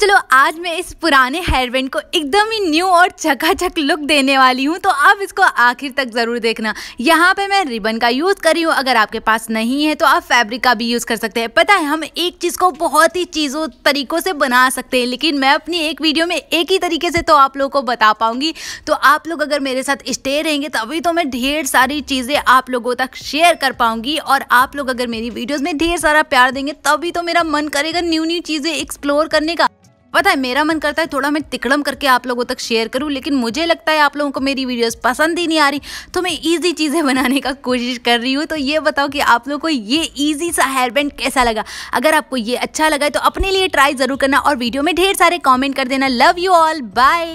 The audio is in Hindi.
तो चलो आज मैं इस पुराने हेयरबैंड को एकदम ही न्यू और झकाझक लुक देने वाली हूँ तो आप इसको आखिर तक ज़रूर देखना यहाँ पे मैं रिबन का यूज़ कर रही हूँ अगर आपके पास नहीं है तो आप फैब्रिक का भी यूज़ कर सकते हैं पता है हम एक चीज़ को बहुत ही चीज़ों तरीक़ों से बना सकते हैं लेकिन मैं अपनी एक वीडियो में एक ही तरीके से तो आप लोग को बता पाऊँगी तो आप लोग अगर मेरे साथ स्टे रहेंगे तभी तो मैं ढेर सारी चीज़ें आप लोगों तक शेयर कर पाऊँगी और आप लोग अगर मेरी वीडियोज़ में ढेर सारा प्यार देंगे तभी तो मेरा मन करेगा न्यू न्यू चीज़ें एक्सप्लोर करने का पता है मेरा मन करता है थोड़ा मैं तिकड़म करके आप लोगों तक शेयर करूँ लेकिन मुझे लगता है आप लोगों को मेरी वीडियोज़ पसंद ही नहीं आ रही तो मैं ईजी चीज़ें बनाने का कोशिश कर रही हूँ तो ये बताओ कि आप लोग को ये ईजी सा हेयर बैंड कैसा लगा अगर आपको ये अच्छा लगा तो अपने लिए ट्राई ज़रूर करना और वीडियो में ढेर सारे कॉमेंट कर देना लव यू ऑल बाय